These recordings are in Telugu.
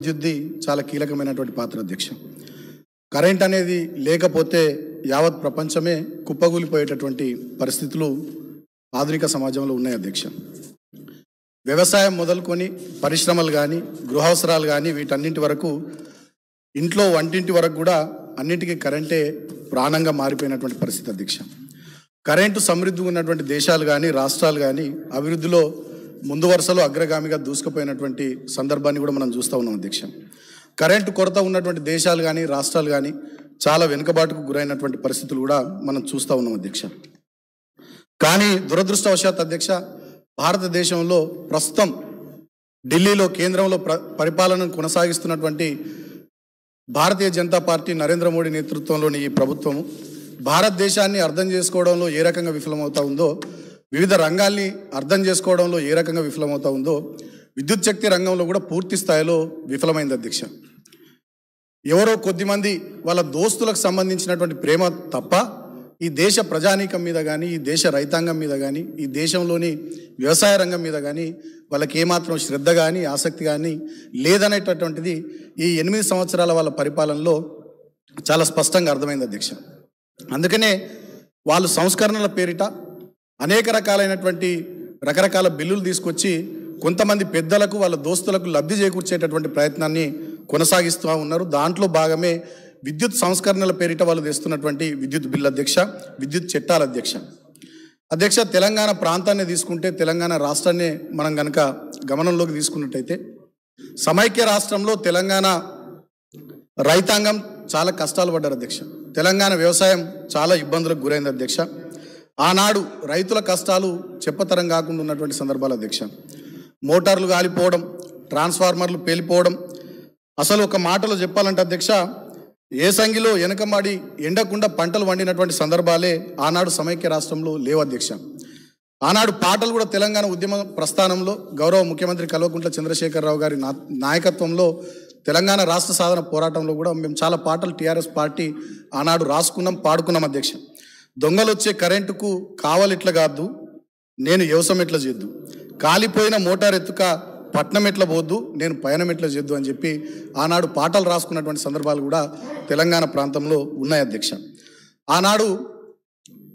విద్యుత్ది చాలా కీలకమైనటువంటి పాత్ర అధ్యక్షం కరెంట్ అనేది లేకపోతే యావత్ ప్రపంచమే కుప్పగూలిపోయేటటువంటి పరిస్థితులు ఆధునిక సమాజంలో ఉన్నాయి అధ్యక్ష వ్యవసాయం మొదలుకొని పరిశ్రమలు కానీ అవసరాలు కానీ వీటన్నింటి వరకు ఇంట్లో వంటింటి వరకు కూడా అన్నింటికీ కరెంటే ప్రాణంగా మారిపోయినటువంటి పరిస్థితి అధ్యక్ష కరెంటు సమృద్ధి ఉన్నటువంటి దేశాలు కానీ రాష్ట్రాలు కానీ అభివృద్ధిలో ముందు వరుసలో అగ్రగామిగా దూసుకుపోయినటువంటి సందర్భాన్ని కూడా మనం చూస్తూ ఉన్నాం అధ్యక్ష కరెంటు కొరత ఉన్నటువంటి దేశాలు కానీ రాష్ట్రాలు కానీ చాలా వెనుకబాటుకు గురైనటువంటి పరిస్థితులు కూడా మనం చూస్తూ ఉన్నాం అధ్యక్ష కానీ దురదృష్టవశాత్ అధ్యక్ష భారతదేశంలో ప్రస్తుతం ఢిల్లీలో కేంద్రంలో ప్ర పరిపాలనను కొనసాగిస్తున్నటువంటి భారతీయ జనతా పార్టీ నరేంద్ర మోడీ నేతృత్వంలోని ఈ ప్రభుత్వము భారతదేశాన్ని అర్థం చేసుకోవడంలో ఏ రకంగా విఫలమవుతా ఉందో వివిధ రంగాల్ని అర్థం చేసుకోవడంలో ఏ రకంగా విఫలమవుతా ఉందో విద్యుత్ శక్తి రంగంలో కూడా పూర్తి స్థాయిలో విఫలమైంది అధ్యక్ష ఎవరో కొద్దిమంది వాళ్ళ దోస్తులకు సంబంధించినటువంటి ప్రేమ తప్ప ఈ దేశ ప్రజానీకం మీద కానీ ఈ దేశ రైతాంగం మీద కానీ ఈ దేశంలోని వ్యవసాయ రంగం మీద కానీ వాళ్ళకి ఏమాత్రం శ్రద్ధ కానీ ఆసక్తి కానీ లేదనేటటువంటిది ఈ ఎనిమిది సంవత్సరాల వాళ్ళ పరిపాలనలో చాలా స్పష్టంగా అర్థమైంది అధ్యక్ష అందుకనే వాళ్ళు సంస్కరణల పేరిట అనేక రకాలైనటువంటి రకరకాల బిల్లులు తీసుకొచ్చి కొంతమంది పెద్దలకు వాళ్ళ దోస్తులకు లబ్ధి చేకూర్చేటటువంటి ప్రయత్నాన్ని కొనసాగిస్తూ ఉన్నారు దాంట్లో భాగమే విద్యుత్ సంస్కరణల పేరిట వాళ్ళు తెస్తున్నటువంటి విద్యుత్ బిల్లు అధ్యక్ష విద్యుత్ చట్టాల అధ్యక్ష అధ్యక్ష తెలంగాణ ప్రాంతాన్ని తీసుకుంటే తెలంగాణ రాష్ట్రాన్ని మనం కనుక గమనంలోకి తీసుకున్నట్టయితే సమైక్య రాష్ట్రంలో తెలంగాణ రైతాంగం చాలా కష్టాలు పడ్డారు అధ్యక్ష తెలంగాణ వ్యవసాయం చాలా ఇబ్బందులకు గురైంది అధ్యక్ష ఆనాడు రైతుల కష్టాలు చెప్పతరం కాకుండా ఉన్నటువంటి సందర్భాలు అధ్యక్ష మోటార్లు కాలిపోవడం ట్రాన్స్ఫార్మర్లు పేలిపోవడం అసలు ఒక మాటలో చెప్పాలంటే అధ్యక్ష ఏసంగిలో వెనకమాడి ఎండకుండా పంటలు వండినటువంటి సందర్భాలే ఆనాడు సమైక్య రాష్ట్రంలో లేవు అధ్యక్ష ఆనాడు పాటలు కూడా తెలంగాణ ఉద్యమ ప్రస్థానంలో గౌరవ ముఖ్యమంత్రి కల్వకుంట్ల చంద్రశేఖరరావు గారి నాయకత్వంలో తెలంగాణ రాష్ట్ర సాధన పోరాటంలో కూడా మేము చాలా పాటలు టీఆర్ఎస్ పార్టీ ఆనాడు రాసుకున్నాం పాడుకున్నాం అధ్యక్ష దొంగలు వచ్చే కరెంటుకు కావలు కాదు నేను వ్యవసాయం ఎట్లా చేద్దు కాలిపోయిన మోటార్ ఎత్తుక పట్నం ఎట్లా పోద్దు నేను పయనం ఎట్లా చేద్దు అని చెప్పి ఆనాడు పాటలు రాసుకున్నటువంటి సందర్భాలు కూడా తెలంగాణ ప్రాంతంలో ఉన్నాయి అధ్యక్ష ఆనాడు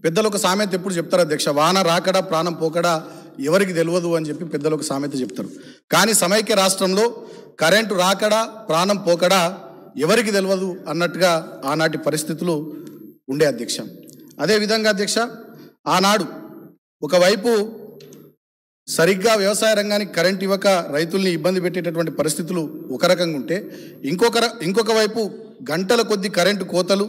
పెద్దలు ఒక సామెత ఎప్పుడు చెప్తారు అధ్యక్ష వాన రాకడా ప్రాణం పోకడా ఎవరికి తెలియదు అని చెప్పి పెద్దలు ఒక సామెత చెప్తారు కానీ సమైక్య రాష్ట్రంలో కరెంటు రాకడా ప్రాణం పోకడా ఎవరికి తెలియదు అన్నట్టుగా ఆనాటి పరిస్థితులు ఉండే అధ్యక్ష అదేవిధంగా అధ్యక్ష ఆనాడు ఒకవైపు సరిగ్గా వ్యవసాయ రంగానికి కరెంట్ ఇవ్వక రైతుల్ని ఇబ్బంది పెట్టేటటువంటి పరిస్థితులు ఒక రకంగా ఉంటే ఇంకొక ఇంకొక వైపు గంటల కొద్ది కరెంటు కోతలు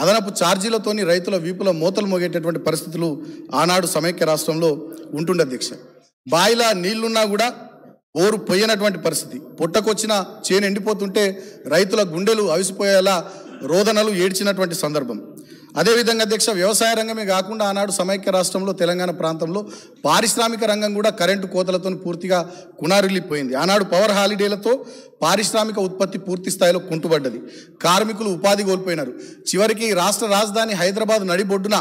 అదనపు ఛార్జీలతోని రైతుల వీపుల మూతలు మోగేటటువంటి పరిస్థితులు ఆనాడు సమైక్య రాష్ట్రంలో ఉంటుండే అధ్యక్ష బాయిలా నీళ్లున్నా కూడా ఓరు పోయినటువంటి పరిస్థితి పొట్టకొచ్చిన చేను ఎండిపోతుంటే రైతుల గుండెలు అవిసిపోయేలా రోదనలు ఏడ్చినటువంటి సందర్భం అదేవిధంగా అధ్యక్ష వ్యవసాయ రంగమే కాకుండా ఆనాడు సమైక్య రాష్ట్రంలో తెలంగాణ ప్రాంతంలో పారిశ్రామిక రంగం కూడా కరెంటు కోతలతో పూర్తిగా కునారిల్లిపోయింది ఆనాడు పవర్ హాలిడేలతో పారిశ్రామిక ఉత్పత్తి పూర్తి స్థాయిలో కుంటుబడ్డది కార్మికులు ఉపాధి కోల్పోయినారు చివరికి రాష్ట్ర రాజధాని హైదరాబాద్ నడిబొడ్డున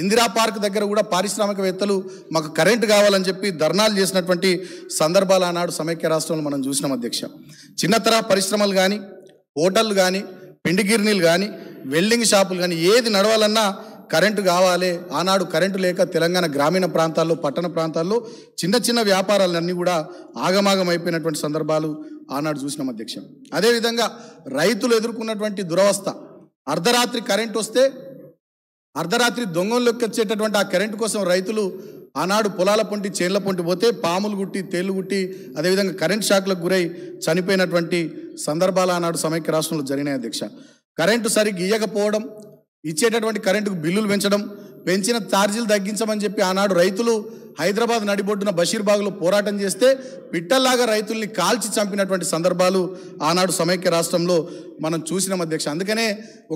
ఇందిరా పార్క్ దగ్గర కూడా పారిశ్రామికవేత్తలు మాకు కరెంటు కావాలని చెప్పి ధర్నాలు చేసినటువంటి సందర్భాలు ఆనాడు సమైక్య రాష్ట్రంలో మనం చూసినాం అధ్యక్ష చిన్నతర పరిశ్రమలు కానీ హోటళ్ళు కానీ పిండి గిర్నీలు కానీ వెల్డింగ్ షాపులు కానీ ఏది నడవాలన్నా కరెంటు కావాలి ఆనాడు కరెంటు లేక తెలంగాణ గ్రామీణ ప్రాంతాల్లో పట్టణ ప్రాంతాల్లో చిన్న చిన్న వ్యాపారాలన్నీ కూడా ఆగమాగం అయిపోయినటువంటి సందర్భాలు ఆనాడు చూసినాం అధ్యక్ష అదేవిధంగా రైతులు ఎదుర్కొన్నటువంటి దురవస్థ అర్ధరాత్రి కరెంటు వస్తే అర్ధరాత్రి దొంగల్లోకి వచ్చేటటువంటి ఆ కరెంటు కోసం రైతులు ఆనాడు పొలాల పొంటి చేళ్ల పొంటి పోతే పాములు గుట్టి తేళ్లు గుట్టి అదేవిధంగా కరెంట్ షాక్లకు గురై చనిపోయినటువంటి సందర్భాలు ఆనాడు సమైక్య రాష్ట్రంలో జరిగినాయి అధ్యక్ష కరెంటు సరిగ్గా ఇయ్యకపోవడం ఇచ్చేటటువంటి కరెంటుకు బిల్లులు పెంచడం పెంచిన ఛార్జీలు తగ్గించమని చెప్పి ఆనాడు రైతులు హైదరాబాద్ నడిబొడ్డున బషీర్బాగ్లో పోరాటం చేస్తే పిట్టల్లాగా రైతుల్ని కాల్చి చంపినటువంటి సందర్భాలు ఆనాడు సమైక్య రాష్ట్రంలో మనం చూసినాం అధ్యక్ష అందుకనే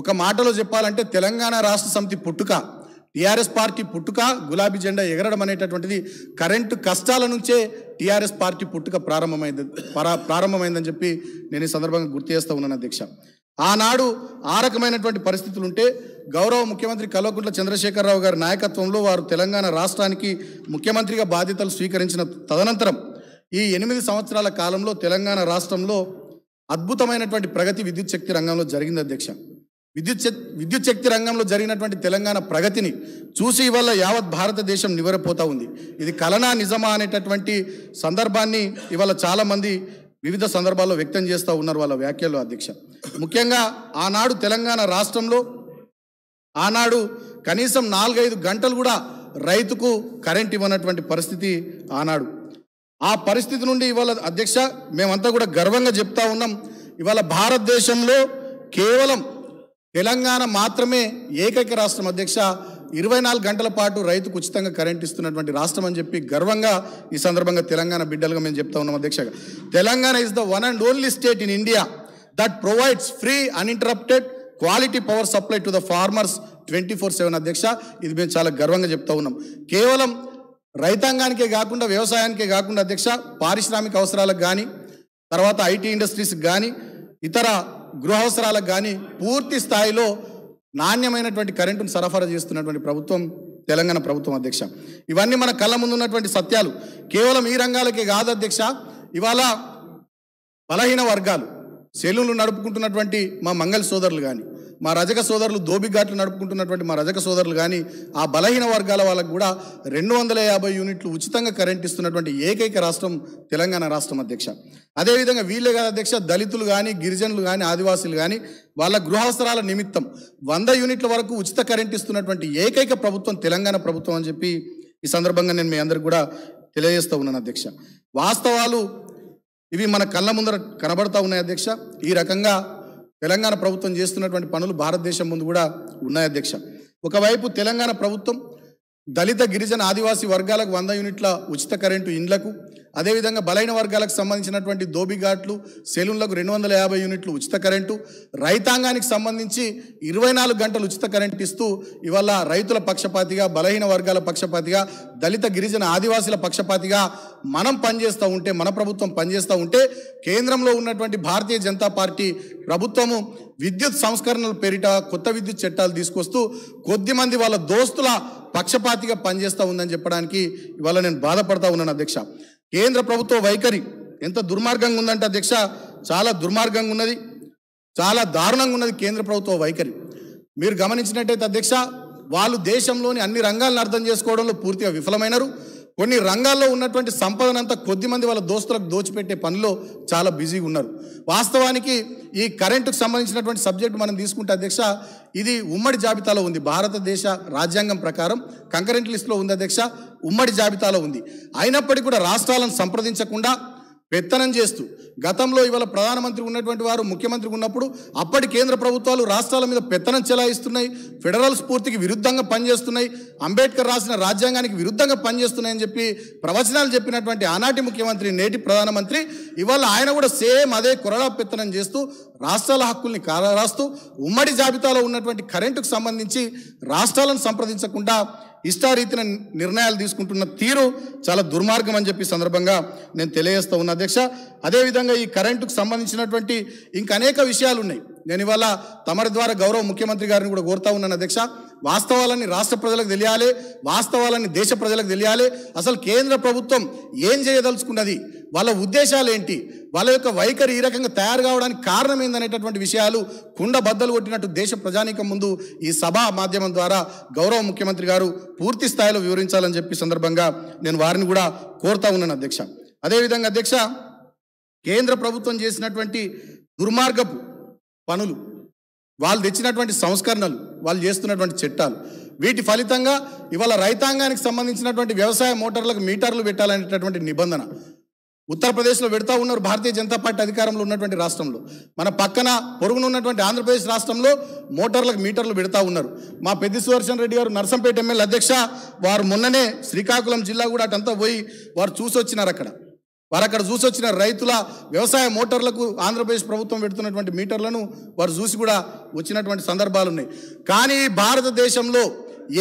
ఒక మాటలో చెప్పాలంటే తెలంగాణ రాష్ట్ర సమితి పుట్టుక టీఆర్ఎస్ పార్టీ పుట్టుక గులాబీ జెండా ఎగరడం అనేటటువంటిది కరెంటు కష్టాల నుంచే టీఆర్ఎస్ పార్టీ పుట్టుక ప్రారంభమైంది ప్రారంభమైందని చెప్పి నేను ఈ సందర్భంగా గుర్తు చేస్తూ ఉన్నాను అధ్యక్ష ఆనాడు ఆ రకమైనటువంటి పరిస్థితులు ఉంటే గౌరవ ముఖ్యమంత్రి కల్వకుంట్ల చంద్రశేఖరరావు గారి నాయకత్వంలో వారు తెలంగాణ రాష్ట్రానికి ముఖ్యమంత్రిగా బాధ్యతలు స్వీకరించిన తదనంతరం ఈ ఎనిమిది సంవత్సరాల కాలంలో తెలంగాణ రాష్ట్రంలో అద్భుతమైనటువంటి ప్రగతి విద్యుత్ శక్తి రంగంలో జరిగింది అధ్యక్ష విద్యుత్ విద్యుత్ శక్తి రంగంలో జరిగినటువంటి తెలంగాణ ప్రగతిని చూసి ఇవాళ యావత్ భారతదేశం నివరపోతూ ఉంది ఇది కలనా నిజమా అనేటటువంటి సందర్భాన్ని ఇవాళ చాలామంది వివిధ సందర్భాల్లో వ్యక్తం చేస్తూ ఉన్నారు వాళ్ళ వ్యాఖ్యలు అధ్యక్ష ముఖ్యంగా ఆనాడు తెలంగాణ రాష్ట్రంలో ఆనాడు కనీసం నాలుగైదు గంటలు కూడా రైతుకు కరెంట్ ఇవ్వనటువంటి పరిస్థితి ఆనాడు ఆ పరిస్థితి నుండి ఇవాళ అధ్యక్ష మేమంతా కూడా గర్వంగా చెప్తా ఉన్నాం ఇవాళ భారతదేశంలో కేవలం తెలంగాణ మాత్రమే ఏకైక రాష్ట్రం అధ్యక్ష ఇరవై నాలుగు గంటల పాటు రైతుకు ఉచితంగా కరెంట్ ఇస్తున్నటువంటి రాష్ట్రం అని చెప్పి గర్వంగా ఈ సందర్భంగా తెలంగాణ బిడ్డలుగా మేము చెప్తా ఉన్నాం అధ్యక్షగా Telangana is the one and only state in India that provides free uninterrupted quality power supply to the farmers twenty four seven అధ్యక్ష ఇది మేము చాలా గర్వంగా చెప్తా ఉన్నాం కేవలం రైతాంగానికే కాకుండా వ్యవసాయానికే కాకుండా అధ్యక్ష పారిశ్రామిక అవసరాలకు కానీ తర్వాత ఐటీ ఇండస్ట్రీస్కి కానీ ఇతర గృహ అవసరాలకు కానీ పూర్తి స్థాయిలో నాణ్యమైనటువంటి కరెంటును సరఫరా చేస్తున్నటువంటి ప్రభుత్వం తెలంగాణ ప్రభుత్వం అధ్యక్ష ఇవన్నీ మన కళ్ళ ముందు ఉన్నటువంటి సత్యాలు కేవలం ఈ రంగాలకే కాదు అధ్యక్ష ఇవాళ బలహీన వర్గాలు సెలూన్లు నడుపుకుంటున్నటువంటి మా మంగళ సోదరులు కానీ మా రజక సోదరులు దోబిఘాట్లు నడుపుకుంటున్నటువంటి మా రజక సోదరులు కానీ ఆ బలహీన వర్గాల వాళ్ళకు కూడా రెండు వందల యాభై యూనిట్లు ఉచితంగా కరెంట్ ఇస్తున్నటువంటి ఏకైక రాష్ట్రం తెలంగాణ రాష్ట్రం అధ్యక్ష అదేవిధంగా వీళ్ళే కాదు అధ్యక్ష దళితులు కానీ గిరిజనులు కానీ ఆదివాసులు కానీ వాళ్ళ గృహావసరాల నిమిత్తం వంద యూనిట్ల వరకు ఉచిత కరెంట్ ఇస్తున్నటువంటి ఏకైక ప్రభుత్వం తెలంగాణ ప్రభుత్వం అని చెప్పి ఈ సందర్భంగా నేను మీ అందరికి కూడా తెలియజేస్తూ ఉన్నాను అధ్యక్ష వాస్తవాలు ఇవి మన కళ్ళ ముందర కనబడతా ఉన్నాయి అధ్యక్ష ఈ రకంగా తెలంగాణ ప్రభుత్వం చేస్తున్నటువంటి పనులు భారతదేశం ముందు కూడా ఉన్నాయి అధ్యక్ష ఒకవైపు తెలంగాణ ప్రభుత్వం దళిత గిరిజన ఆదివాసి వర్గాలకు వంద యూనిట్ల ఉచిత కరెంటు ఇండ్లకు అదేవిధంగా బలైన వర్గాలకు సంబంధించినటువంటి దోబిఘాట్లు సెలూన్లకు రెండు వందల యాభై యూనిట్లు ఉచిత కరెంటు రైతాంగానికి సంబంధించి ఇరవై నాలుగు గంటలు ఉచిత కరెంటు ఇస్తూ ఇవాళ రైతుల పక్షపాతిగా బలహీన వర్గాల పక్షపాతిగా దళిత గిరిజన ఆదివాసుల పక్షపాతిగా మనం పనిచేస్తూ ఉంటే మన ప్రభుత్వం పనిచేస్తూ ఉంటే కేంద్రంలో ఉన్నటువంటి భారతీయ జనతా పార్టీ ప్రభుత్వము విద్యుత్ సంస్కరణల పేరిట కొత్త విద్యుత్ చట్టాలు తీసుకొస్తూ కొద్దిమంది వాళ్ళ దోస్తుల పక్షపాతిగా పనిచేస్తూ ఉందని చెప్పడానికి ఇవాళ నేను బాధపడతా ఉన్నాను అధ్యక్ష కేంద్ర ప్రభుత్వ వైఖరి ఎంత దుర్మార్గంగా ఉందంటే అధ్యక్ష చాలా దుర్మార్గంగా ఉన్నది చాలా దారుణంగా ఉన్నది కేంద్ర ప్రభుత్వ వైఖరి మీరు గమనించినట్టయితే అధ్యక్ష వాళ్ళు దేశంలోని అన్ని రంగాలను అర్థం చేసుకోవడంలో పూర్తిగా విఫలమైనరు కొన్ని రంగాల్లో ఉన్నటువంటి సంపదనంతా కొద్దిమంది వాళ్ళ దోస్తులకు దోచిపెట్టే పనిలో చాలా బిజీగా ఉన్నారు వాస్తవానికి ఈ కరెంటుకు సంబంధించినటువంటి సబ్జెక్ట్ మనం తీసుకుంటే అధ్యక్ష ఇది ఉమ్మడి జాబితాలో ఉంది భారతదేశ రాజ్యాంగం ప్రకారం కంకరెంట్ లిస్టులో ఉంది అధ్యక్ష ఉమ్మడి జాబితాలో ఉంది అయినప్పటికీ కూడా రాష్ట్రాలను సంప్రదించకుండా పెత్తనం చేస్తూ గతంలో ఇవాళ ప్రధానమంత్రి ఉన్నటువంటి వారు ముఖ్యమంత్రి ఉన్నప్పుడు అప్పటి కేంద్ర ప్రభుత్వాలు రాష్ట్రాల మీద పెత్తనం చెలాయిస్తున్నాయి ఫెడరల్ స్ఫూర్తికి విరుద్ధంగా పనిచేస్తున్నాయి అంబేద్కర్ రాసిన రాజ్యాంగానికి విరుద్ధంగా పనిచేస్తున్నాయని చెప్పి ప్రవచనాలు చెప్పినటువంటి ఆనాటి ముఖ్యమంత్రి నేటి ప్రధానమంత్రి ఇవాళ ఆయన కూడా సేమ్ అదే కొరడా పెత్తనం చేస్తూ రాష్ట్రాల హక్కుల్ని రాస్తూ ఉమ్మడి జాబితాలో ఉన్నటువంటి కరెంటుకు సంబంధించి రాష్ట్రాలను సంప్రదించకుండా ఇష్టారీతిన నిర్ణయాలు తీసుకుంటున్న తీరు చాలా దుర్మార్గం అని చెప్పి సందర్భంగా నేను తెలియజేస్తూ ఉన్నా అధ్యక్ష అదేవిధంగా ఈ కరెంటుకు సంబంధించినటువంటి ఇంక అనేక విషయాలు ఉన్నాయి నేను ఇవాళ తమరి ద్వారా గౌరవ ముఖ్యమంత్రి గారిని కూడా కోరుతా ఉన్నాను అధ్యక్ష వాస్తవాలని రాష్ట్ర ప్రజలకు తెలియాలి వాస్తవాలని దేశ ప్రజలకు తెలియాలి అసలు కేంద్ర ప్రభుత్వం ఏం చేయదలుచుకున్నది వాళ్ళ ఉద్దేశాలు ఏంటి వాళ్ళ యొక్క వైఖరి ఈ రకంగా తయారు కావడానికి కారణం ఏందనేటటువంటి విషయాలు కుండ బద్దలు కొట్టినట్టు దేశ ప్రజానీకం ముందు ఈ సభా మాధ్యమం ద్వారా గౌరవ ముఖ్యమంత్రి గారు పూర్తి స్థాయిలో వివరించాలని చెప్పి సందర్భంగా నేను వారిని కూడా కోరుతా ఉన్నాను అధ్యక్ష అదేవిధంగా అధ్యక్ష కేంద్ర ప్రభుత్వం చేసినటువంటి దుర్మార్గపు పనులు వాళ్ళు తెచ్చినటువంటి సంస్కరణలు వాళ్ళు చేస్తున్నటువంటి చట్టాలు వీటి ఫలితంగా ఇవాళ రైతాంగానికి సంబంధించినటువంటి వ్యవసాయ మోటార్లకు మీటర్లు పెట్టాలనేటటువంటి నిబంధన ఉత్తరప్రదేశ్లో పెడతా ఉన్నారు భారతీయ జనతా పార్టీ అధికారంలో ఉన్నటువంటి రాష్ట్రంలో మన పక్కన పొరుగున ఉన్నటువంటి ఆంధ్రప్రదేశ్ రాష్ట్రంలో మోటార్లకు మీటర్లు పెడతా ఉన్నారు మా పెద్ది సుదర్శన్ రెడ్డి గారు నర్సంపేట ఎమ్మెల్యే అధ్యక్ష వారు మొన్ననే శ్రీకాకుళం జిల్లా కూడా అటంతా పోయి వారు చూసొచ్చినారు అక్కడ వారు అక్కడ చూసి వచ్చిన రైతుల వ్యవసాయ మోటార్లకు ఆంధ్రప్రదేశ్ ప్రభుత్వం పెడుతున్నటువంటి మీటర్లను వారు చూసి కూడా వచ్చినటువంటి సందర్భాలు ఉన్నాయి కానీ భారతదేశంలో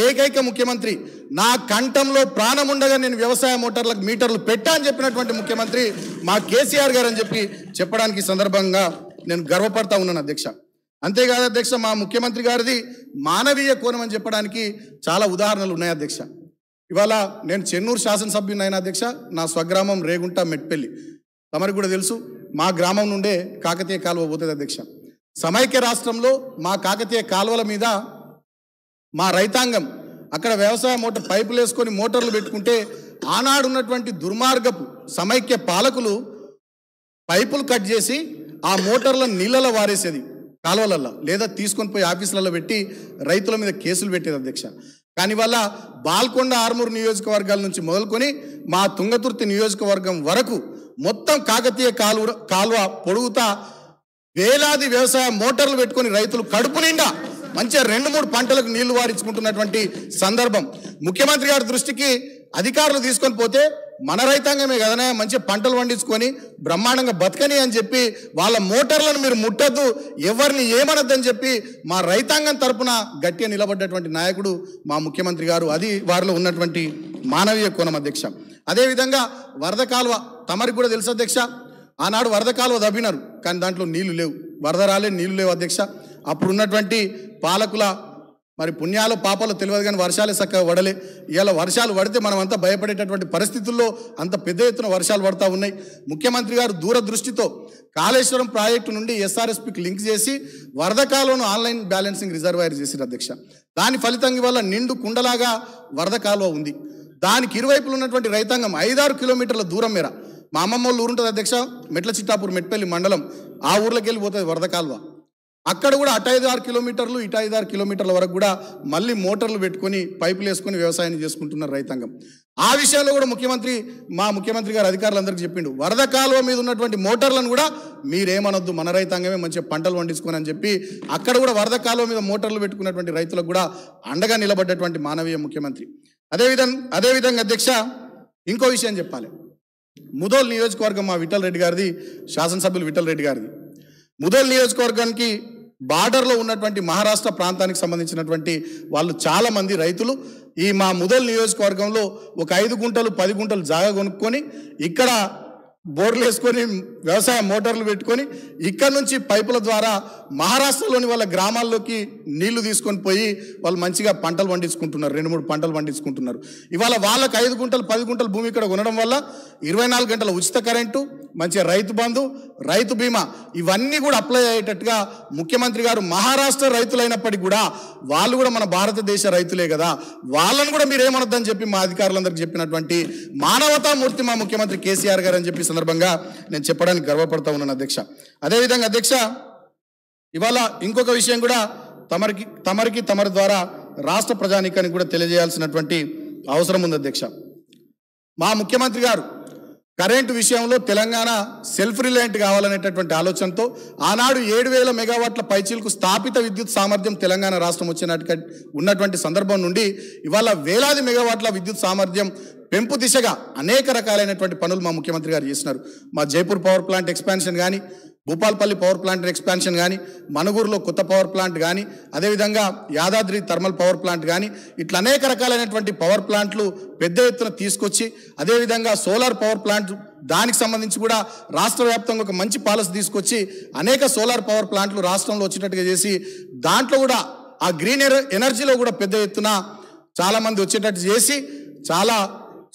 ఏకైక ముఖ్యమంత్రి నా కంఠంలో ప్రాణం ఉండగా నేను వ్యవసాయ మోటార్లకు మీటర్లు పెట్టా అని చెప్పినటువంటి ముఖ్యమంత్రి మా కేసీఆర్ గారు అని చెప్పి చెప్పడానికి సందర్భంగా నేను గర్వపడతా ఉన్నాను అధ్యక్ష అంతేకాదు అధ్యక్ష మా ముఖ్యమంత్రి గారిది మానవీయ కోణం అని చెప్పడానికి చాలా ఉదాహరణలు ఉన్నాయి అధ్యక్ష ఇవాళ నేను చెన్నూరు శాసనసభ్యుని అయిన అధ్యక్ష నా స్వగ్రామం రేగుంట మెట్పల్లి తమరికి కూడా తెలుసు మా గ్రామం నుండే కాకతీయ కాలువ పోతుంది అధ్యక్ష సమైక్య రాష్ట్రంలో మా కాకతీయ కాలువల మీద మా రైతాంగం అక్కడ వ్యవసాయ మోటార్ పైపులు వేసుకొని మోటార్లు పెట్టుకుంటే ఆనాడు ఉన్నటువంటి దుర్మార్గపు సమైక్య పాలకులు పైపులు కట్ చేసి ఆ మోటార్ల నీళ్ళలో వారేసేది కాలువలల్లో లేదా తీసుకొని పోయి ఆఫీసులలో పెట్టి రైతుల మీద కేసులు పెట్టేది అధ్యక్ష కాని వల్ల బాల్కొండ ఆర్మూర్ నియోజకవర్గాల నుంచి మొదలుకొని మా తుంగతుర్తి నియోజకవర్గం వరకు మొత్తం కాకతీయ కాలువ కాలువ పొడుగుతా వేలాది వ్యవసాయ మోటార్లు పెట్టుకుని రైతులు కడుపు నిండా మంచిగా రెండు మూడు పంటలకు నీళ్లు వారించుకుంటున్నటువంటి సందర్భం ముఖ్యమంత్రి గారి దృష్టికి అధికారులు తీసుకొని పోతే మన రైతాంగమే కదనే మంచి పంటలు పండించుకొని బ్రహ్మాండంగా బతకని అని చెప్పి వాళ్ళ మోటార్లను మీరు ముట్టద్దు ఎవరిని ఏమనొద్దని చెప్పి మా రైతాంగం తరపున గట్టిగా నిలబడ్డటువంటి నాయకుడు మా ముఖ్యమంత్రి గారు అది వారిలో ఉన్నటువంటి మానవీయ కోణం అధ్యక్ష అదేవిధంగా వరద కాలువ తమరికి కూడా తెలుసు అధ్యక్ష ఆనాడు వరద కాలువ దబ్బినారు కానీ దాంట్లో నీళ్లు లేవు వరద రాలే నీళ్లు లేవు అధ్యక్ష అప్పుడు ఉన్నటువంటి పాలకుల మరి పుణ్యాలు పాపాలు తెలియదు కానీ వర్షాలు చక్కగా పడలే ఇలా వర్షాలు పడితే మనం అంతా భయపడేటటువంటి పరిస్థితుల్లో అంత పెద్ద ఎత్తున వర్షాలు పడతా ఉన్నాయి ముఖ్యమంత్రి గారు దూరదృష్టితో కాళేశ్వరం ప్రాజెక్టు నుండి ఎస్ఆర్ఎస్పికి లింక్ చేసి వరద కాలువను ఆన్లైన్ బ్యాలెన్సింగ్ రిజర్వాయర్ చేసిన అధ్యక్ష దాని ఫలితం వల్ల నిండు కుండలాగా వరద కాలువ ఉంది దానికి ఇరువైపులు ఉన్నటువంటి రైతాంగం ఐదారు కిలోమీటర్ల దూరం మేర మా అమ్మమ్మ ఊరు ఉంటుంది అధ్యక్ష మెట్ల చిట్టాపూర్ మెట్పల్లి మండలం ఆ ఊర్లోకి వెళ్ళిపోతుంది వరద కాలువ అక్కడ కూడా అటు ఐదు ఆరు కిలోమీటర్లు ఇటు ఐదు ఆరు కిలోమీటర్ల వరకు కూడా మళ్ళీ మోటార్లు పెట్టుకొని పైపులు వేసుకొని వ్యవసాయం చేసుకుంటున్నారు రైతాంగం ఆ విషయంలో కూడా ముఖ్యమంత్రి మా ముఖ్యమంత్రి గారు అధికారులందరికీ చెప్పిండు వరద కాలువ మీద ఉన్నటువంటి మోటార్లను కూడా మీరేమనొద్దు మన రైతాంగమే మంచిగా పంటలు పండించుకొని అని చెప్పి అక్కడ కూడా వరద కాలువ మీద మోటార్లు పెట్టుకున్నటువంటి రైతులకు కూడా అండగా నిలబడ్డటువంటి మానవీయ ముఖ్యమంత్రి అదేవిధంగా అదేవిధంగా అధ్యక్ష ఇంకో విషయం చెప్పాలి ముదోల్ నియోజకవర్గం మా విఠల్ రెడ్డి గారిది శాసనసభ్యులు విఠల్ రెడ్డి గారిది ముదోల్ నియోజకవర్గానికి బార్డర్లో ఉన్నటువంటి మహారాష్ట్ర ప్రాంతానికి సంబంధించినటువంటి వాళ్ళు చాలామంది రైతులు ఈ మా ముదల్ నియోజకవర్గంలో ఒక ఐదు గుంటలు పది గుంటలు జాగా కొనుక్కొని ఇక్కడ బోర్లు వేసుకొని వ్యవసాయ మోటార్లు పెట్టుకొని ఇక్కడ నుంచి పైపుల ద్వారా మహారాష్ట్రలోని వాళ్ళ గ్రామాల్లోకి నీళ్లు తీసుకొని పోయి వాళ్ళు మంచిగా పంటలు పండించుకుంటున్నారు రెండు మూడు పంటలు పండించుకుంటున్నారు ఇవాళ వాళ్ళకి ఐదు గుంటలు పది గుంటలు భూమి ఇక్కడ కొనడం వల్ల ఇరవై నాలుగు గంటల ఉచిత కరెంటు మంచి రైతు బంధు రైతు బీమా ఇవన్నీ కూడా అప్లై అయ్యేటట్టుగా ముఖ్యమంత్రి గారు మహారాష్ట్ర రైతులైనప్పటికీ కూడా వాళ్ళు కూడా మన భారతదేశ రైతులే కదా వాళ్ళను కూడా మీరు ఏమనొద్దని చెప్పి మా అధికారులందరికీ చెప్పినటువంటి మానవతామూర్తి మా ముఖ్యమంత్రి కేసీఆర్ గారు అని చెప్పి సందర్భంగా నేను చెప్పడానికి గర్వపడతా ఉన్నాను అధ్యక్ష అదేవిధంగా అధ్యక్ష ఇవాళ ఇంకొక విషయం కూడా తమరికి తమరికి తమరి ద్వారా రాష్ట్ర ప్రజానీకానికి కూడా తెలియజేయాల్సినటువంటి అవసరం ఉంది అధ్యక్ష మా ముఖ్యమంత్రి గారు కరెంటు విషయంలో తెలంగాణ సెల్ఫ్ రిలయంట్ కావాలనేటటువంటి ఆలోచనతో ఆనాడు ఏడు వేల మెగావాట్ల పైచీలకు స్థాపిత విద్యుత్ సామర్థ్యం తెలంగాణ రాష్ట్రం వచ్చినట్టు ఉన్నటువంటి సందర్భం నుండి ఇవాళ వేలాది మెగావాట్ల విద్యుత్ సామర్థ్యం పెంపు దిశగా అనేక రకాలైనటువంటి పనులు మా ముఖ్యమంత్రి గారు చేసినారు మా జైపూర్ పవర్ ప్లాంట్ ఎక్స్పాన్షన్ కానీ భూపాల్పల్లి పవర్ ప్లాంట్ ఎక్స్పాన్షన్ కానీ మనుగూరులో కొత్త పవర్ ప్లాంట్ కానీ అదేవిధంగా యాదాద్రి థర్మల్ పవర్ ప్లాంట్ కానీ ఇట్లా అనేక రకాలైనటువంటి పవర్ ప్లాంట్లు పెద్ద ఎత్తున తీసుకొచ్చి అదేవిధంగా సోలార్ పవర్ ప్లాంట్ దానికి సంబంధించి కూడా రాష్ట్ర వ్యాప్తంగా ఒక మంచి పాలసీ తీసుకొచ్చి అనేక సోలార్ పవర్ ప్లాంట్లు రాష్ట్రంలో వచ్చేటట్టుగా చేసి దాంట్లో కూడా ఆ గ్రీన్ ఎనర్జీలో కూడా పెద్ద ఎత్తున చాలామంది వచ్చేటట్టు చేసి చాలా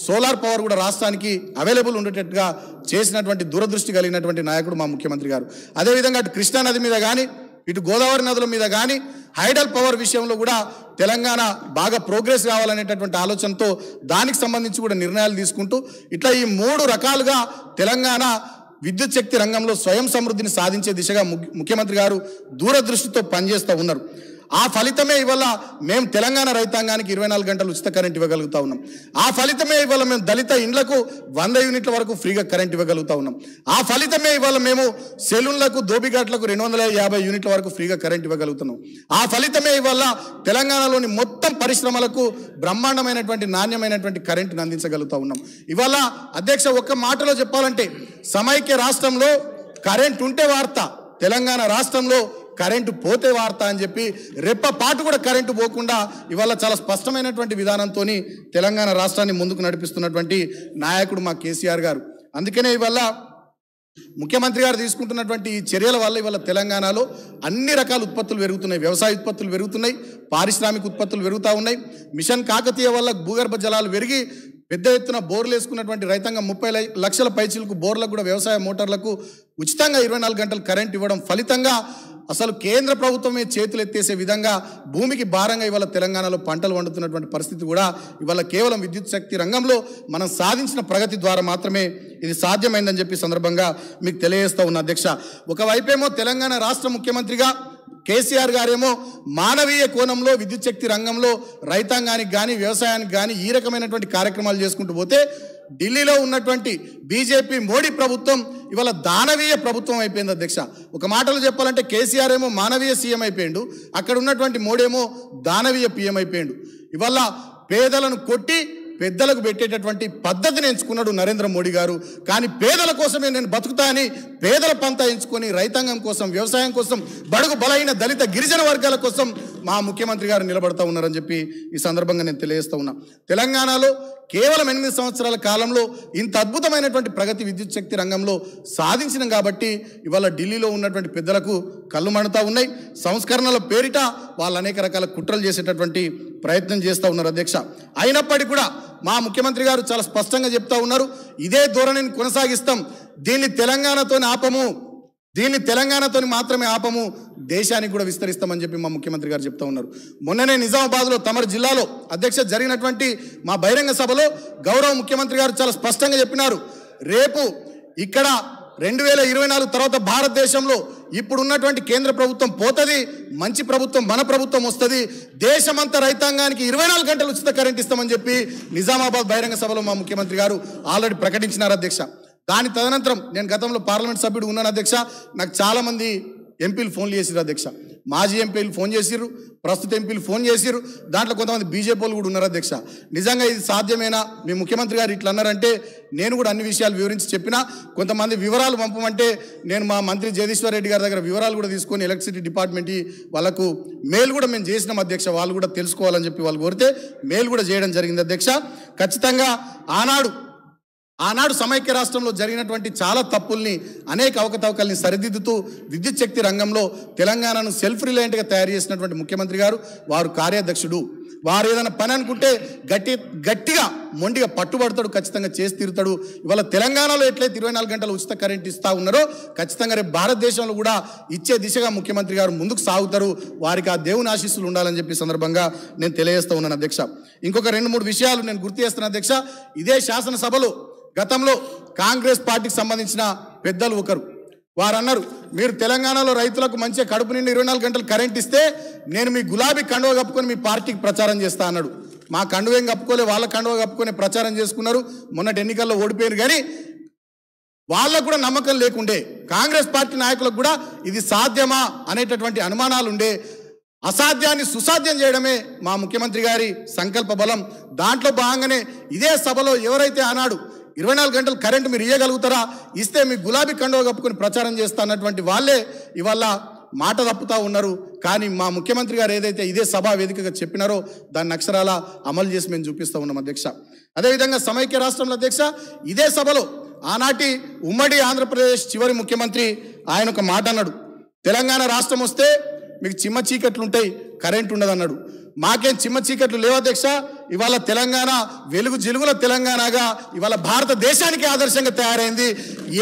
సోలార్ పవర్ కూడా రాష్ట్రానికి అవైలబుల్ ఉండేటట్టుగా చేసినటువంటి దూరదృష్టి కలిగినటువంటి నాయకుడు మా ముఖ్యమంత్రి గారు అదేవిధంగా అటు కృష్ణానది మీద కానీ ఇటు గోదావరి నదుల మీద కానీ హైడల్ పవర్ విషయంలో కూడా తెలంగాణ బాగా ప్రోగ్రెస్ కావాలనేటటువంటి ఆలోచనతో దానికి సంబంధించి కూడా నిర్ణయాలు తీసుకుంటూ ఇట్లా ఈ మూడు రకాలుగా తెలంగాణ విద్యుత్ శక్తి రంగంలో స్వయం సమృద్ధిని సాధించే దిశగా ముఖ్యమంత్రి గారు దూరదృష్టితో పనిచేస్తూ ఉన్నారు ఆ ఫలితమే ఇవాళ మేము తెలంగాణ రైతాంగానికి ఇరవై నాలుగు గంటలు ఉచిత కరెంట్ ఇవ్వగలుగుతా ఉన్నాం ఆ ఫలితమే ఇవాళ మేము దళిత ఇండ్లకు వంద యూనిట్ల వరకు ఫ్రీగా కరెంట్ ఇవ్వగలుగుతా ఉన్నాం ఆ ఫలితమే ఇవాళ మేము సెలూన్లకు దోబిఘాట్లకు రెండు వందల యాభై యూనిట్ల వరకు ఫ్రీగా కరెంట్ ఇవ్వగలుగుతున్నాం ఆ ఫలితమే ఇవాళ తెలంగాణలోని మొత్తం పరిశ్రమలకు బ్రహ్మాండమైనటువంటి నాణ్యమైనటువంటి కరెంటును అందించగలుగుతా ఉన్నాం ఇవాళ అధ్యక్ష ఒక్క మాటలో చెప్పాలంటే సమైక్య రాష్ట్రంలో కరెంట్ ఉంటే వార్త తెలంగాణ రాష్ట్రంలో కరెంటు పోతే వార్త అని చెప్పి రెప్ప పాటు కూడా కరెంటు పోకుండా ఇవాళ చాలా స్పష్టమైనటువంటి విధానంతో తెలంగాణ రాష్ట్రాన్ని ముందుకు నడిపిస్తున్నటువంటి నాయకుడు మా కేసీఆర్ గారు అందుకనే ఇవాళ ముఖ్యమంత్రి గారు తీసుకుంటున్నటువంటి ఈ చర్యల వల్ల ఇవాళ తెలంగాణలో అన్ని రకాల ఉత్పత్తులు పెరుగుతున్నాయి వ్యవసాయ ఉత్పత్తులు పెరుగుతున్నాయి పారిశ్రామిక ఉత్పత్తులు పెరుగుతూ ఉన్నాయి మిషన్ కాకతీయ వల్ల భూగర్భ జలాలు పెరిగి పెద్ద ఎత్తున బోర్లు వేసుకున్నటువంటి రైతాంగం ముప్పై లక్షల పైచీలకు బోర్లకు కూడా వ్యవసాయ మోటార్లకు ఉచితంగా ఇరవై నాలుగు గంటలు కరెంట్ ఇవ్వడం ఫలితంగా అసలు కేంద్ర ప్రభుత్వమే చేతులు ఎత్తేసే విధంగా భూమికి భారంగా ఇవాళ తెలంగాణలో పంటలు వండుతున్నటువంటి పరిస్థితి కూడా ఇవాళ కేవలం విద్యుత్ శక్తి రంగంలో మనం సాధించిన ప్రగతి ద్వారా మాత్రమే ఇది సాధ్యమైందని చెప్పి సందర్భంగా మీకు తెలియజేస్తా ఉన్న అధ్యక్ష ఒకవైపేమో తెలంగాణ రాష్ట్ర ముఖ్యమంత్రిగా కేసీఆర్ గారేమో మానవీయ కోణంలో విద్యుత్ శక్తి రంగంలో రైతాంగానికి కానీ వ్యవసాయానికి కానీ ఈ రకమైనటువంటి కార్యక్రమాలు చేసుకుంటూ పోతే ఢిల్లీలో ఉన్నటువంటి బీజేపీ మోడీ ప్రభుత్వం ఇవాళ దానవీయ ప్రభుత్వం అయిపోయింది అధ్యక్ష ఒక మాటలు చెప్పాలంటే కేసీఆర్ ఏమో మానవీయ సీఎం అయిపోయాడు అక్కడ ఉన్నటువంటి మోడీ ఏమో దానవీయ పీఎం అయిపోయాడు ఇవాళ పేదలను కొట్టి పెద్దలకు పెట్టేటటువంటి పద్ధతిని ఎంచుకున్నాడు నరేంద్ర మోడీ గారు కానీ పేదల కోసమే నేను బతుకుతా అని పేదల పంత ఎంచుకొని రైతాంగం కోసం వ్యవసాయం కోసం బడుగు బలైన దళిత గిరిజన వర్గాల కోసం మా ముఖ్యమంత్రి గారు నిలబడతా ఉన్నారని చెప్పి ఈ సందర్భంగా నేను తెలియజేస్తా ఉన్నా తెలంగాణలో కేవలం ఎనిమిది సంవత్సరాల కాలంలో ఇంత అద్భుతమైనటువంటి ప్రగతి విద్యుత్ శక్తి రంగంలో సాధించినం కాబట్టి ఇవాళ ఢిల్లీలో ఉన్నటువంటి పెద్దలకు కళ్ళు మండుతూ ఉన్నాయి సంస్కరణల పేరిట వాళ్ళు అనేక రకాల కుట్రలు చేసేటటువంటి ప్రయత్నం చేస్తూ ఉన్నారు అధ్యక్ష అయినప్పటికీ కూడా మా ముఖ్యమంత్రి గారు చాలా స్పష్టంగా చెప్తా ఉన్నారు ఇదే ధోరణిని కొనసాగిస్తాం దీన్ని తెలంగాణతో ఆపము దీన్ని తెలంగాణతో మాత్రమే ఆపము దేశానికి కూడా విస్తరిస్తామని చెప్పి మా ముఖ్యమంత్రి గారు చెప్తా ఉన్నారు మొన్ననే నిజామాబాద్లో తమరు జిల్లాలో అధ్యక్ష జరిగినటువంటి మా బహిరంగ సభలో గౌరవ ముఖ్యమంత్రి గారు చాలా స్పష్టంగా చెప్పినారు రేపు ఇక్కడ రెండు వేల ఇరవై నాలుగు తర్వాత భారతదేశంలో ఇప్పుడు ఉన్నటువంటి కేంద్ర ప్రభుత్వం పోతుంది మంచి ప్రభుత్వం మన ప్రభుత్వం వస్తుంది దేశమంతా రైతాంగానికి ఇరవై నాలుగు గంటలు ఉచిత కరెంట్ ఇస్తామని చెప్పి నిజామాబాద్ బహిరంగ సభలో మా ముఖ్యమంత్రి గారు ఆల్రెడీ ప్రకటించినారు అధ్యక్ష దాని తదనంతరం నేను గతంలో పార్లమెంట్ సభ్యుడు ఉన్నాను అధ్యక్ష నాకు చాలామంది ఎంపీలు ఫోన్లు చేసిరు అధ్యక్ష మాజీ ఎంపీలు ఫోన్ చేసిరు ప్రస్తుత ఎంపీలు ఫోన్ చేసిరు దాంట్లో కొంతమంది బీజేపీ వాళ్ళు కూడా ఉన్నారు అధ్యక్ష నిజంగా ఇది సాధ్యమేనా మీ ముఖ్యమంత్రి గారు ఇట్లా అన్నారంటే నేను కూడా అన్ని విషయాలు వివరించి చెప్పినా కొంతమంది వివరాలు పంపమంటే నేను మా మంత్రి జగదీశ్వర్ రెడ్డి గారి దగ్గర వివరాలు కూడా తీసుకొని ఎలక్ట్రిసిటీ డిపార్ట్మెంట్ వాళ్ళకు మెయిల్ కూడా మేము చేసినాం అధ్యక్ష వాళ్ళు కూడా తెలుసుకోవాలని చెప్పి వాళ్ళు కోరితే మెయిల్ కూడా చేయడం జరిగింది అధ్యక్ష ఖచ్చితంగా ఆనాడు ఆనాడు సమైక్య రాష్ట్రంలో జరిగినటువంటి చాలా తప్పుల్ని అనేక అవకతవకల్ని సరిదిద్దుతూ విద్యుత్ శక్తి రంగంలో తెలంగాణను సెల్ఫ్ రిలయంట్గా తయారు చేసినటువంటి ముఖ్యమంత్రి గారు వారు కార్యాధ్యక్షుడు వారు ఏదైనా పని అనుకుంటే గట్టి గట్టిగా మొండిగా పట్టుబడతాడు ఖచ్చితంగా చేసి తీరుతాడు ఇవాళ తెలంగాణలో ఎట్లయితే ఇరవై నాలుగు గంటలు ఉచిత కరెంట్ ఇస్తూ ఉన్నారో ఖచ్చితంగా రేపు భారతదేశంలో కూడా ఇచ్చే దిశగా ముఖ్యమంత్రి గారు ముందుకు సాగుతారు వారికి ఆ దేవుని ఆశీస్సులు ఉండాలని చెప్పి సందర్భంగా నేను తెలియజేస్తూ ఉన్నాను అధ్యక్ష ఇంకొక రెండు మూడు విషయాలు నేను గుర్తు చేస్తున్నాను అధ్యక్ష ఇదే శాసనసభలో గతంలో కాంగ్రెస్ పార్టీకి సంబంధించిన పెద్దలు ఒకరు వారు అన్నారు మీరు తెలంగాణలో రైతులకు మంచిగా కడుపు నిండి ఇరవై నాలుగు గంటలు కరెంట్ ఇస్తే నేను మీ గులాబీ కండువ కప్పుకొని మీ పార్టీకి ప్రచారం చేస్తా అన్నాడు మా ఏం కప్పుకోలే వాళ్ళ కండువ కప్పుకొని ప్రచారం చేసుకున్నారు మొన్నటి ఎన్నికల్లో ఓడిపోయారు కానీ వాళ్ళకు కూడా నమ్మకం లేకుండే కాంగ్రెస్ పార్టీ నాయకులకు కూడా ఇది సాధ్యమా అనేటటువంటి అనుమానాలు ఉండే అసాధ్యాన్ని సుసాధ్యం చేయడమే మా ముఖ్యమంత్రి గారి సంకల్ప బలం దాంట్లో భాగంగానే ఇదే సభలో ఎవరైతే ఆనాడు ఇరవై నాలుగు గంటలు కరెంటు మీరు ఇవ్వగలుగుతారా ఇస్తే మీ గులాబీ కండవ కప్పుకొని ప్రచారం చేస్తా అన్నటువంటి వాళ్ళే ఇవాళ మాట తప్పుతూ ఉన్నారు కానీ మా ముఖ్యమంత్రి గారు ఏదైతే ఇదే సభా వేదికగా చెప్పినారో దాన్ని అక్షరాల అమలు చేసి మేము చూపిస్తూ ఉన్నాం అధ్యక్ష అదేవిధంగా సమైక్య రాష్ట్రంలో అధ్యక్ష ఇదే సభలో ఆనాటి ఉమ్మడి ఆంధ్రప్రదేశ్ చివరి ముఖ్యమంత్రి ఆయన ఒక మాట అన్నాడు తెలంగాణ రాష్ట్రం వస్తే మీకు చిమ్మ చీకట్లు ఉంటాయి ఉండదు ఉండదన్నాడు మాకేం చిమ్మ చీకట్లు లేవు అధ్యక్ష ఇవాళ తెలంగాణ వెలుగు జిలుగుల తెలంగాణగా ఇవాళ భారతదేశానికి ఆదర్శంగా తయారైంది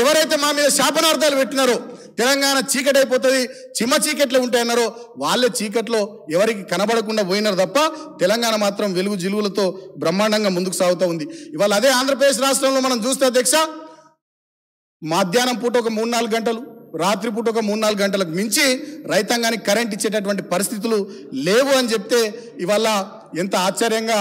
ఎవరైతే మా మీద శాపనార్థాలు పెట్టినారో తెలంగాణ చీకటి అయిపోతుంది చిమ్మ చీకట్లు ఉంటాయన్నారో వాళ్ళే చీకట్లో ఎవరికి కనబడకుండా పోయినారు తప్ప తెలంగాణ మాత్రం వెలుగు జిలుగులతో బ్రహ్మాండంగా ముందుకు సాగుతూ ఉంది ఇవాళ అదే ఆంధ్రప్రదేశ్ రాష్ట్రంలో మనం చూస్తే అధ్యక్ష మధ్యాహ్నం పూట ఒక మూడు నాలుగు గంటలు రాత్రిపూట ఒక మూడు నాలుగు గంటలకు మించి రైతాంగానికి కరెంట్ ఇచ్చేటటువంటి పరిస్థితులు లేవు అని చెప్తే ఇవాళ ఎంత ఆశ్చర్యంగా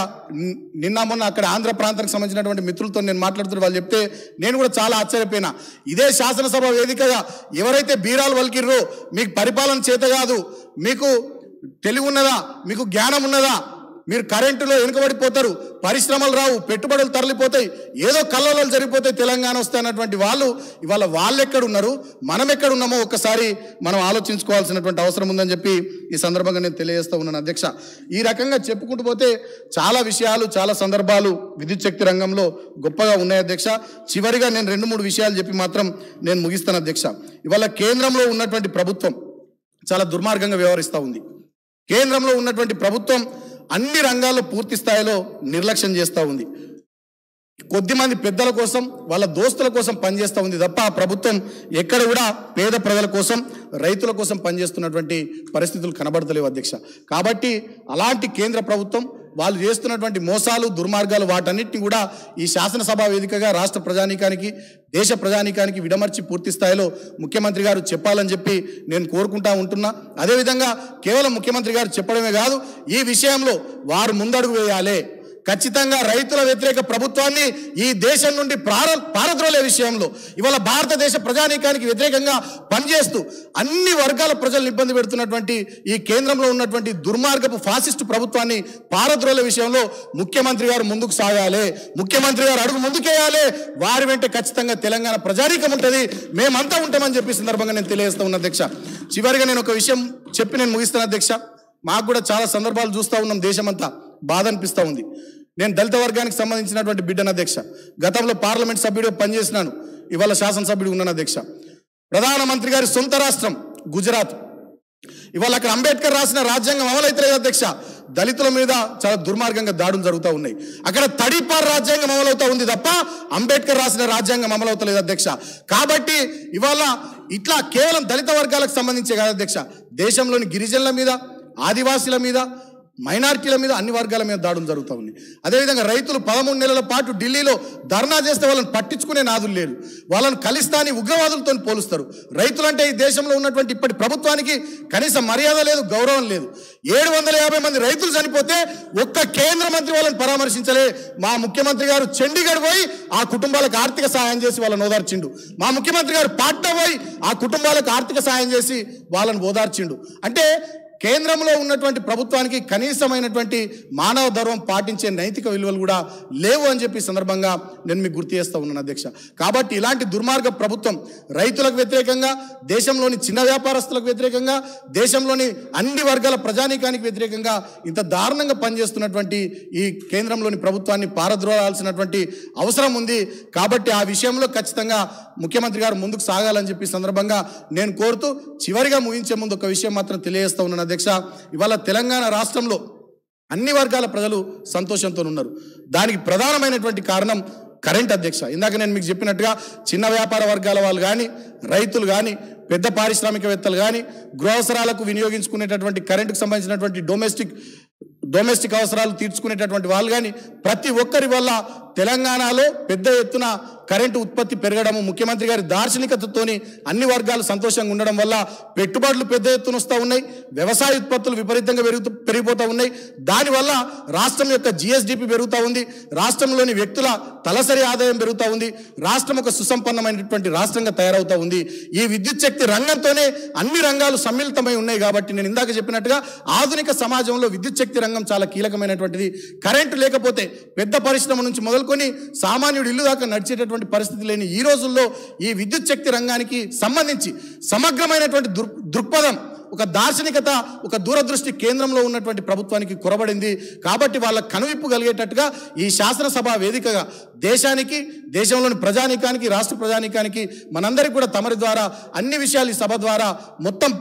నిన్న మొన్న అక్కడ ఆంధ్ర ప్రాంతానికి సంబంధించినటువంటి మిత్రులతో నేను మాట్లాడుతున్న వాళ్ళు చెప్తే నేను కూడా చాలా ఆశ్చర్యపోయినా ఇదే శాసనసభ వేదికగా ఎవరైతే బీరాలు వలికిర్రో మీకు పరిపాలన చేత కాదు మీకు తెలివి ఉన్నదా మీకు జ్ఞానం ఉన్నదా మీరు కరెంటులో వెనుకబడిపోతారు పరిశ్రమలు రావు పెట్టుబడులు తరలిపోతాయి ఏదో కళ్ళలో జరిగిపోతాయి తెలంగాణ వస్తాయన్నటువంటి వాళ్ళు ఇవాళ వాళ్ళు ఎక్కడున్నారు మనం ఎక్కడున్నామో ఒక్కసారి మనం ఆలోచించుకోవాల్సినటువంటి అవసరం ఉందని చెప్పి ఈ సందర్భంగా నేను తెలియజేస్తూ ఉన్నాను అధ్యక్ష ఈ రకంగా చెప్పుకుంటూ పోతే చాలా విషయాలు చాలా సందర్భాలు విద్యుత్ శక్తి రంగంలో గొప్పగా ఉన్నాయి అధ్యక్ష చివరిగా నేను రెండు మూడు విషయాలు చెప్పి మాత్రం నేను ముగిస్తాను అధ్యక్ష ఇవాళ కేంద్రంలో ఉన్నటువంటి ప్రభుత్వం చాలా దుర్మార్గంగా వ్యవహరిస్తూ ఉంది కేంద్రంలో ఉన్నటువంటి ప్రభుత్వం అన్ని రంగాల్లో పూర్తి స్థాయిలో నిర్లక్ష్యం చేస్తూ ఉంది కొద్దిమంది పెద్దల కోసం వాళ్ళ దోస్తుల కోసం పనిచేస్తూ ఉంది తప్ప ఆ ప్రభుత్వం ఎక్కడ కూడా పేద ప్రజల కోసం రైతుల కోసం పనిచేస్తున్నటువంటి పరిస్థితులు కనబడతలేవు అధ్యక్ష కాబట్టి అలాంటి కేంద్ర ప్రభుత్వం వాళ్ళు చేస్తున్నటువంటి మోసాలు దుర్మార్గాలు వాటన్నిటిని కూడా ఈ శాసనసభ వేదికగా రాష్ట్ర ప్రజానీకానికి దేశ ప్రజానీకానికి విడమర్చి పూర్తి స్థాయిలో ముఖ్యమంత్రి గారు చెప్పాలని చెప్పి నేను కోరుకుంటా ఉంటున్నా అదేవిధంగా కేవలం ముఖ్యమంత్రి గారు చెప్పడమే కాదు ఈ విషయంలో వారు ముందడుగు వేయాలి ఖచ్చితంగా రైతుల వ్యతిరేక ప్రభుత్వాన్ని ఈ దేశం నుండి ప్రార పారద్రోలే విషయంలో ఇవాళ భారతదేశ ప్రజానీకానికి వ్యతిరేకంగా పనిచేస్తూ అన్ని వర్గాల ప్రజలను ఇబ్బంది పెడుతున్నటువంటి ఈ కేంద్రంలో ఉన్నటువంటి దుర్మార్గపు ఫాసిస్టు ప్రభుత్వాన్ని పారద్రోలే విషయంలో ముఖ్యమంత్రి గారు ముందుకు సాగాలి ముఖ్యమంత్రి గారు అడుగు ముందుకేయాలి వారి వెంట ఖచ్చితంగా తెలంగాణ ప్రజానీకం ఉంటుంది మేమంతా ఉంటామని చెప్పి సందర్భంగా నేను తెలియజేస్తా ఉన్న అధ్యక్ష చివరిగా నేను ఒక విషయం చెప్పి నేను ముగిస్తాను అధ్యక్ష మాకు కూడా చాలా సందర్భాలు చూస్తూ ఉన్నాం దేశమంతా బాధ అనిపిస్తూ ఉంది నేను దళిత వర్గానికి సంబంధించినటువంటి బిడ్డన అధ్యక్ష గతంలో పార్లమెంట్ సభ్యుడిగా పనిచేసినాను ఇవాళ శాసనసభ్యుడు ఉన్నాను అధ్యక్ష ప్రధానమంత్రి గారి సొంత రాష్ట్రం గుజరాత్ ఇవాళ అక్కడ అంబేద్కర్ రాసిన రాజ్యాంగం అమలైతలేదు అధ్యక్ష దళితుల మీద చాలా దుర్మార్గంగా దాడులు జరుగుతూ ఉన్నాయి అక్కడ తడిపార్ రాజ్యాంగం అమలవుతూ ఉంది తప్ప అంబేద్కర్ రాసిన రాజ్యాంగం అమలవుతలేదు అధ్యక్ష కాబట్టి ఇవాళ ఇట్లా కేవలం దళిత వర్గాలకు సంబంధించే కాదు అధ్యక్ష దేశంలోని గిరిజనుల మీద ఆదివాసుల మీద మైనార్టీల మీద అన్ని వర్గాల మీద దాడులు జరుగుతూ ఉన్నాయి అదేవిధంగా రైతులు పదమూడు నెలల పాటు ఢిల్లీలో ధర్నా చేస్తే వాళ్ళని పట్టించుకునే నాదులు లేరు వాళ్ళని కలిస్తాని ఉగ్రవాదులతో పోలుస్తారు రైతులంటే ఈ దేశంలో ఉన్నటువంటి ఇప్పటి ప్రభుత్వానికి కనీస మర్యాద లేదు గౌరవం లేదు ఏడు వందల యాభై మంది రైతులు చనిపోతే ఒక్క కేంద్ర మంత్రి వాళ్ళని పరామర్శించలే మా ముఖ్యమంత్రి గారు చండీగఢ్ పోయి ఆ కుటుంబాలకు ఆర్థిక సహాయం చేసి వాళ్ళని ఓదార్చిండు మా ముఖ్యమంత్రి గారు పాట్నా పోయి ఆ కుటుంబాలకు ఆర్థిక సహాయం చేసి వాళ్ళని ఓదార్చిండు అంటే కేంద్రంలో ఉన్నటువంటి ప్రభుత్వానికి కనీసమైనటువంటి మానవ ధర్మం పాటించే నైతిక విలువలు కూడా లేవు అని చెప్పి సందర్భంగా నేను మీకు గుర్తు చేస్తూ ఉన్నాను అధ్యక్ష కాబట్టి ఇలాంటి దుర్మార్గ ప్రభుత్వం రైతులకు వ్యతిరేకంగా దేశంలోని చిన్న వ్యాపారస్తులకు వ్యతిరేకంగా దేశంలోని అన్ని వర్గాల ప్రజానీకానికి వ్యతిరేకంగా ఇంత దారుణంగా పనిచేస్తున్నటువంటి ఈ కేంద్రంలోని ప్రభుత్వాన్ని పారద్రోలాల్సినటువంటి అవసరం ఉంది కాబట్టి ఆ విషయంలో ఖచ్చితంగా ముఖ్యమంత్రి గారు ముందుకు సాగాలని చెప్పి సందర్భంగా నేను కోరుతూ చివరిగా ముగించే ముందు ఒక విషయం మాత్రం తెలియజేస్తూ ఉన్నాను అధ్యక్ష ఇవాళ తెలంగాణ రాష్ట్రంలో అన్ని వర్గాల ప్రజలు సంతోషంతో ఉన్నారు దానికి ప్రధానమైనటువంటి కారణం కరెంట్ అధ్యక్ష ఇందాక నేను మీకు చెప్పినట్టుగా చిన్న వ్యాపార వర్గాల వాళ్ళు కానీ రైతులు కానీ పెద్ద పారిశ్రామికవేత్తలు కానీ గృహసరాలకు వినియోగించుకునేటటువంటి కరెంటుకు సంబంధించినటువంటి డొమెస్టిక్ డొమెస్టిక్ అవసరాలు తీర్చుకునేటటువంటి వాళ్ళు కానీ ప్రతి ఒక్కరి వల్ల తెలంగాణలో పెద్ద ఎత్తున కరెంటు ఉత్పత్తి పెరగడము ముఖ్యమంత్రి గారి దార్శనికతతోని అన్ని వర్గాలు సంతోషంగా ఉండడం వల్ల పెట్టుబడులు పెద్ద ఎత్తున వస్తూ ఉన్నాయి వ్యవసాయ ఉత్పత్తులు విపరీతంగా పెరుగుతూ పెరిగిపోతూ ఉన్నాయి దానివల్ల రాష్ట్రం యొక్క జిఎస్డిపి పెరుగుతూ ఉంది రాష్ట్రంలోని వ్యక్తుల తలసరి ఆదాయం పెరుగుతూ ఉంది రాష్ట్రం ఒక సుసంపన్నమైనటువంటి రాష్ట్రంగా తయారవుతూ ఉంది ఈ విద్యుత్ శక్తి రంగంతోనే అన్ని రంగాలు సమ్మిళితమై ఉన్నాయి కాబట్టి నేను ఇందాక చెప్పినట్టుగా ఆధునిక సమాజంలో విద్యుత్ శక్తి రంగం విధానం చాలా కీలకమైనటువంటిది కరెంటు లేకపోతే పెద్ద పరిశ్రమ నుంచి మొదలుకొని సామాన్యుడు ఇల్లు దాకా నడిచేటటువంటి పరిస్థితి లేని ఈ రోజుల్లో ఈ విద్యుత్ శక్తి రంగానికి సంబంధించి సమగ్రమైనటువంటి దృక్పథం ఒక దార్శనికత ఒక దూరదృష్టి కేంద్రంలో ఉన్నటువంటి ప్రభుత్వానికి కొరబడింది కాబట్టి వాళ్ళ కనువిప్పు కలిగేటట్టుగా ఈ శాసనసభ వేదికగా దేశానికి దేశంలోని ప్రజానీకానికి రాష్ట్ర ప్రజానీకానికి మనందరికీ కూడా తమరి ద్వారా అన్ని విషయాలు ఈ సభ ద్వారా మొత్తం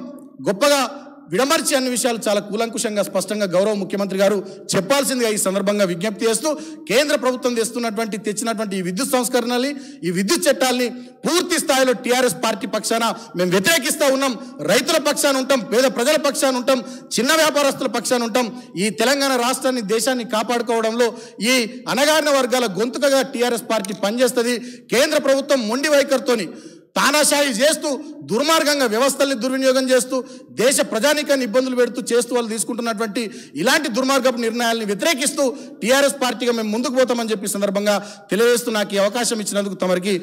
గొప్పగా విడమర్చి అన్ని విషయాలు చాలా కూలంకుషంగా స్పష్టంగా గౌరవ ముఖ్యమంత్రి గారు చెప్పాల్సిందిగా ఈ సందర్భంగా విజ్ఞప్తి చేస్తూ కేంద్ర ప్రభుత్వం తెస్తున్నటువంటి తెచ్చినటువంటి ఈ విద్యుత్ సంస్కరణల్ని ఈ విద్యుత్ చట్టాల్ని పూర్తి స్థాయిలో టీఆర్ఎస్ పార్టీ పక్షాన మేము వ్యతిరేకిస్తూ ఉన్నాం రైతుల పక్షాన ఉంటాం పేద ప్రజల పక్షాన ఉంటాం చిన్న వ్యాపారస్తుల పక్షాన ఉంటాం ఈ తెలంగాణ రాష్ట్రాన్ని దేశాన్ని కాపాడుకోవడంలో ఈ అనగారిన వర్గాల గొంతుకగా టీఆర్ఎస్ పార్టీ పనిచేస్తుంది కేంద్ర ప్రభుత్వం మొండి వైఖరితోని తానాశాయి చేస్తూ దుర్మార్గంగా వ్యవస్థల్ని దుర్వినియోగం చేస్తూ దేశ ప్రజానీకాన్ని ఇబ్బందులు పెడుతూ చేస్తూ వాళ్ళు తీసుకుంటున్నటువంటి ఇలాంటి దుర్మార్గపు నిర్ణయాల్ని వ్యతిరేకిస్తూ టీఆర్ఎస్ పార్టీగా మేము ముందుకు పోతామని చెప్పి సందర్భంగా తెలియజేస్తూ నాకు ఈ అవకాశం ఇచ్చినందుకు తమరికి